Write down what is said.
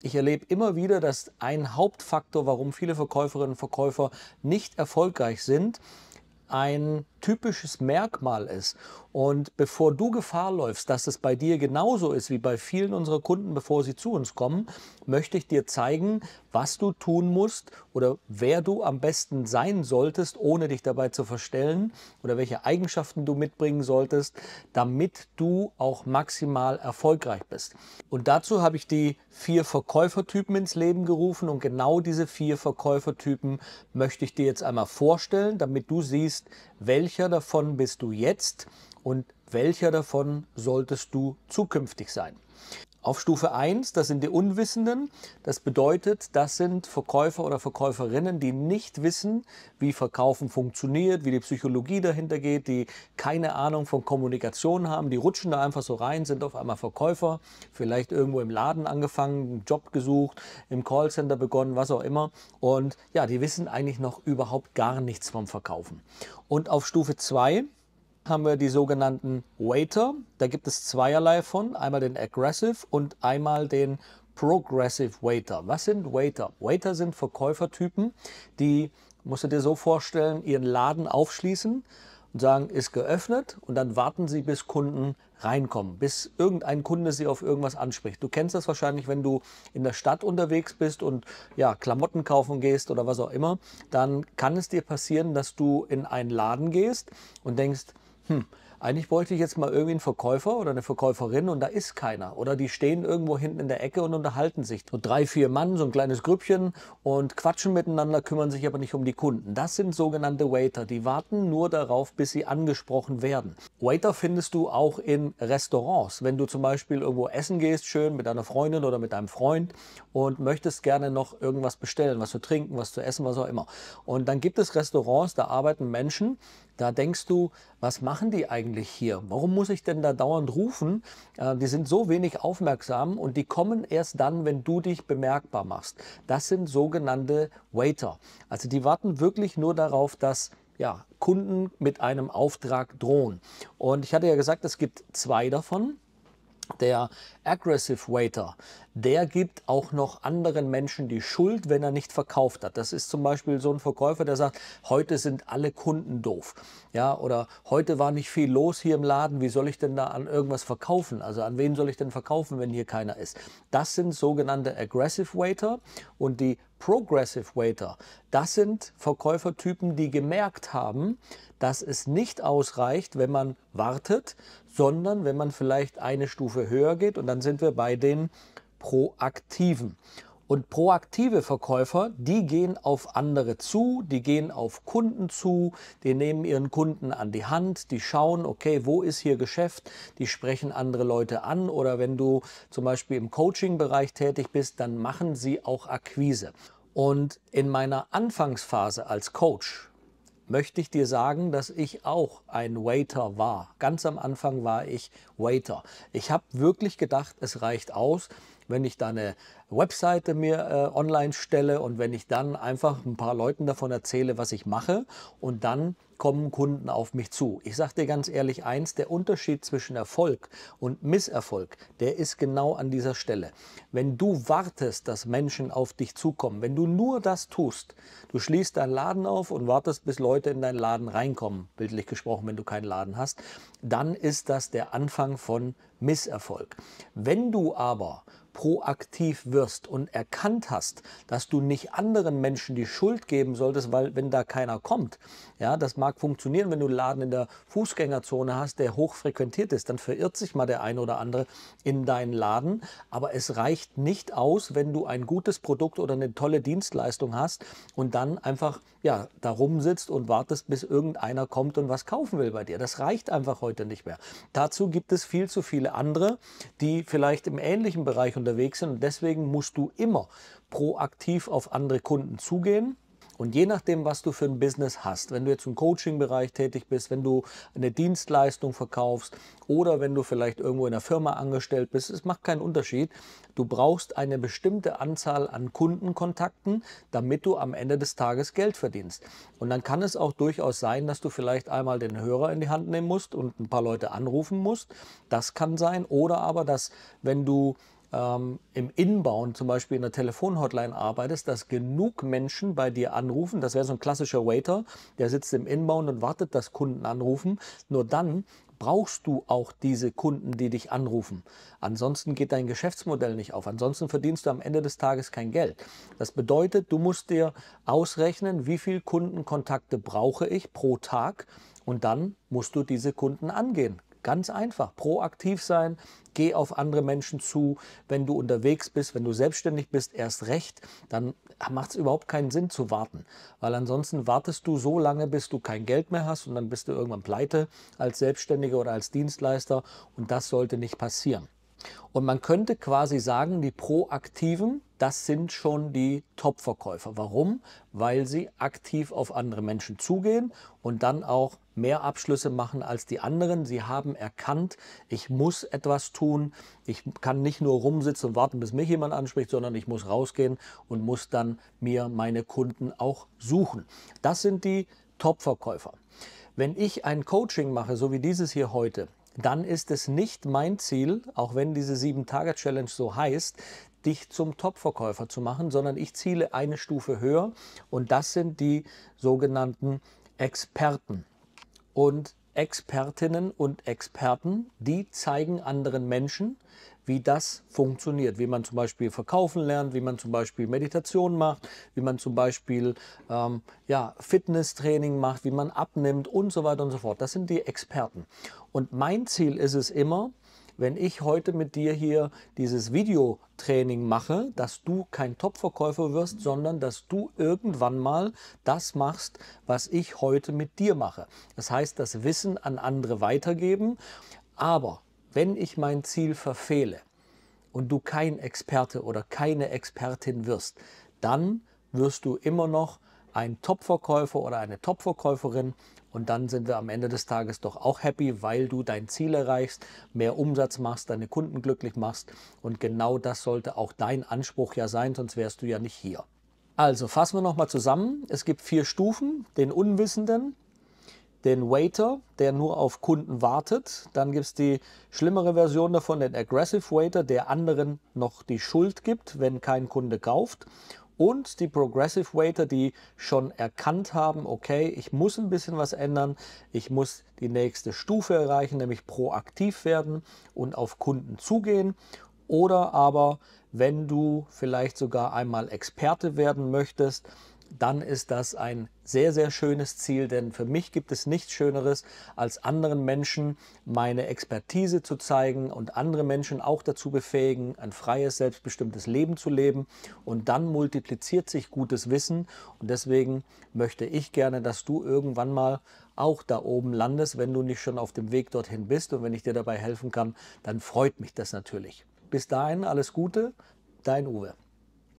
Ich erlebe immer wieder, dass ein Hauptfaktor, warum viele Verkäuferinnen und Verkäufer nicht erfolgreich sind, ein typisches Merkmal ist. Und bevor du Gefahr läufst, dass es bei dir genauso ist wie bei vielen unserer Kunden, bevor sie zu uns kommen, möchte ich dir zeigen, was du tun musst oder wer du am besten sein solltest, ohne dich dabei zu verstellen oder welche Eigenschaften du mitbringen solltest, damit du auch maximal erfolgreich bist. Und dazu habe ich die vier Verkäufertypen ins Leben gerufen und genau diese vier Verkäufertypen möchte ich dir jetzt einmal vorstellen, damit du siehst, welcher davon bist du jetzt und welcher davon solltest du zukünftig sein. Auf Stufe 1, das sind die Unwissenden. Das bedeutet, das sind Verkäufer oder Verkäuferinnen, die nicht wissen, wie Verkaufen funktioniert, wie die Psychologie dahinter geht, die keine Ahnung von Kommunikation haben, die rutschen da einfach so rein, sind auf einmal Verkäufer, vielleicht irgendwo im Laden angefangen, einen Job gesucht, im Callcenter begonnen, was auch immer. Und ja, die wissen eigentlich noch überhaupt gar nichts vom Verkaufen. Und auf Stufe 2, haben wir die sogenannten Waiter. Da gibt es zweierlei von, einmal den Aggressive und einmal den Progressive Waiter. Was sind Waiter? Waiter sind Verkäufertypen, die, musst du dir so vorstellen, ihren Laden aufschließen und sagen, ist geöffnet und dann warten sie, bis Kunden reinkommen, bis irgendein Kunde sie auf irgendwas anspricht. Du kennst das wahrscheinlich, wenn du in der Stadt unterwegs bist und ja, Klamotten kaufen gehst oder was auch immer, dann kann es dir passieren, dass du in einen Laden gehst und denkst, hm, eigentlich bräuchte ich jetzt mal irgendwie einen Verkäufer oder eine Verkäuferin und da ist keiner. Oder die stehen irgendwo hinten in der Ecke und unterhalten sich. So drei, vier Mann, so ein kleines Grüppchen und quatschen miteinander, kümmern sich aber nicht um die Kunden. Das sind sogenannte Waiter. Die warten nur darauf, bis sie angesprochen werden. Waiter findest du auch in Restaurants. Wenn du zum Beispiel irgendwo essen gehst, schön mit deiner Freundin oder mit deinem Freund und möchtest gerne noch irgendwas bestellen, was zu trinken, was zu essen, was auch immer. Und dann gibt es Restaurants, da arbeiten Menschen, da denkst du, was machen die eigentlich hier? Warum muss ich denn da dauernd rufen? Äh, die sind so wenig aufmerksam und die kommen erst dann, wenn du dich bemerkbar machst. Das sind sogenannte Waiter. Also die warten wirklich nur darauf, dass ja, Kunden mit einem Auftrag drohen. Und ich hatte ja gesagt, es gibt zwei davon der Aggressive Waiter, der gibt auch noch anderen Menschen die Schuld, wenn er nicht verkauft hat. Das ist zum Beispiel so ein Verkäufer, der sagt, heute sind alle Kunden doof. Ja, oder heute war nicht viel los hier im Laden, wie soll ich denn da an irgendwas verkaufen? Also an wen soll ich denn verkaufen, wenn hier keiner ist? Das sind sogenannte Aggressive Waiter und die Progressive Waiter, das sind Verkäufertypen, die gemerkt haben, dass es nicht ausreicht, wenn man wartet, sondern wenn man vielleicht eine Stufe höher geht und dann sind wir bei den Proaktiven. Und proaktive Verkäufer, die gehen auf andere zu, die gehen auf Kunden zu, die nehmen ihren Kunden an die Hand, die schauen, okay, wo ist hier Geschäft, die sprechen andere Leute an oder wenn du zum Beispiel im Coaching-Bereich tätig bist, dann machen sie auch Akquise. Und in meiner Anfangsphase als Coach möchte ich dir sagen, dass ich auch ein Waiter war. Ganz am Anfang war ich Waiter. Ich habe wirklich gedacht, es reicht aus, wenn ich da eine Webseite mir äh, online stelle und wenn ich dann einfach ein paar Leuten davon erzähle, was ich mache und dann kommen Kunden auf mich zu. Ich sage dir ganz ehrlich eins, der Unterschied zwischen Erfolg und Misserfolg, der ist genau an dieser Stelle. Wenn du wartest, dass Menschen auf dich zukommen, wenn du nur das tust, du schließt deinen Laden auf und wartest, bis Leute in deinen Laden reinkommen, bildlich gesprochen, wenn du keinen Laden hast, dann ist das der Anfang von Misserfolg. Wenn du aber proaktiv wirst und erkannt hast, dass du nicht anderen Menschen die Schuld geben solltest, weil wenn da keiner kommt, ja, das mag mag funktionieren, wenn du einen Laden in der Fußgängerzone hast, der hochfrequentiert ist, dann verirrt sich mal der ein oder andere in deinen Laden. Aber es reicht nicht aus, wenn du ein gutes Produkt oder eine tolle Dienstleistung hast und dann einfach ja, da rumsitzt und wartest, bis irgendeiner kommt und was kaufen will bei dir. Das reicht einfach heute nicht mehr. Dazu gibt es viel zu viele andere, die vielleicht im ähnlichen Bereich unterwegs sind und deswegen musst du immer proaktiv auf andere Kunden zugehen und je nachdem, was du für ein Business hast, wenn du jetzt im Coaching-Bereich tätig bist, wenn du eine Dienstleistung verkaufst oder wenn du vielleicht irgendwo in einer Firma angestellt bist, es macht keinen Unterschied. Du brauchst eine bestimmte Anzahl an Kundenkontakten, damit du am Ende des Tages Geld verdienst. Und dann kann es auch durchaus sein, dass du vielleicht einmal den Hörer in die Hand nehmen musst und ein paar Leute anrufen musst. Das kann sein. Oder aber, dass wenn du ähm, im Inbound zum Beispiel in der Telefonhotline arbeitest, dass genug Menschen bei dir anrufen, das wäre so ein klassischer Waiter, der sitzt im Inbound und wartet, dass Kunden anrufen, nur dann brauchst du auch diese Kunden, die dich anrufen. Ansonsten geht dein Geschäftsmodell nicht auf. Ansonsten verdienst du am Ende des Tages kein Geld. Das bedeutet, du musst dir ausrechnen, wie viele Kundenkontakte brauche ich pro Tag und dann musst du diese Kunden angehen. Ganz einfach, proaktiv sein, geh auf andere Menschen zu. Wenn du unterwegs bist, wenn du selbstständig bist, erst recht, dann macht es überhaupt keinen Sinn zu warten. Weil ansonsten wartest du so lange, bis du kein Geld mehr hast und dann bist du irgendwann pleite als Selbstständiger oder als Dienstleister und das sollte nicht passieren. Und man könnte quasi sagen, die Proaktiven, das sind schon die Top-Verkäufer. Warum? Weil sie aktiv auf andere Menschen zugehen und dann auch mehr Abschlüsse machen als die anderen. Sie haben erkannt, ich muss etwas tun. Ich kann nicht nur rumsitzen und warten, bis mich jemand anspricht, sondern ich muss rausgehen und muss dann mir meine Kunden auch suchen. Das sind die Top-Verkäufer. Wenn ich ein Coaching mache, so wie dieses hier heute, dann ist es nicht mein Ziel, auch wenn diese 7-Tage-Challenge so heißt, dich zum Top-Verkäufer zu machen, sondern ich ziele eine Stufe höher und das sind die sogenannten Experten und Expertinnen und Experten, die zeigen anderen Menschen, wie das funktioniert, wie man zum Beispiel verkaufen lernt, wie man zum Beispiel Meditation macht, wie man zum Beispiel ähm, ja, Fitnesstraining macht, wie man abnimmt und so weiter und so fort. Das sind die Experten. Und mein Ziel ist es immer, wenn ich heute mit dir hier dieses Videotraining mache, dass du kein Topverkäufer wirst, sondern dass du irgendwann mal das machst, was ich heute mit dir mache. Das heißt, das Wissen an andere weitergeben. Aber wenn ich mein Ziel verfehle und du kein Experte oder keine Expertin wirst, dann wirst du immer noch ein Top-Verkäufer oder eine Top-Verkäuferin. Und dann sind wir am Ende des Tages doch auch happy, weil du dein Ziel erreichst, mehr Umsatz machst, deine Kunden glücklich machst. Und genau das sollte auch dein Anspruch ja sein, sonst wärst du ja nicht hier. Also fassen wir nochmal zusammen. Es gibt vier Stufen. Den Unwissenden, den Waiter, der nur auf Kunden wartet. Dann gibt es die schlimmere Version davon, den Aggressive Waiter, der anderen noch die Schuld gibt, wenn kein Kunde kauft und die Progressive Waiter, die schon erkannt haben, okay, ich muss ein bisschen was ändern, ich muss die nächste Stufe erreichen, nämlich proaktiv werden und auf Kunden zugehen. Oder aber, wenn du vielleicht sogar einmal Experte werden möchtest, dann ist das ein sehr, sehr schönes Ziel, denn für mich gibt es nichts Schöneres, als anderen Menschen meine Expertise zu zeigen und andere Menschen auch dazu befähigen, ein freies, selbstbestimmtes Leben zu leben. Und dann multipliziert sich gutes Wissen. Und deswegen möchte ich gerne, dass du irgendwann mal auch da oben landest, wenn du nicht schon auf dem Weg dorthin bist. Und wenn ich dir dabei helfen kann, dann freut mich das natürlich. Bis dahin alles Gute, dein Uwe.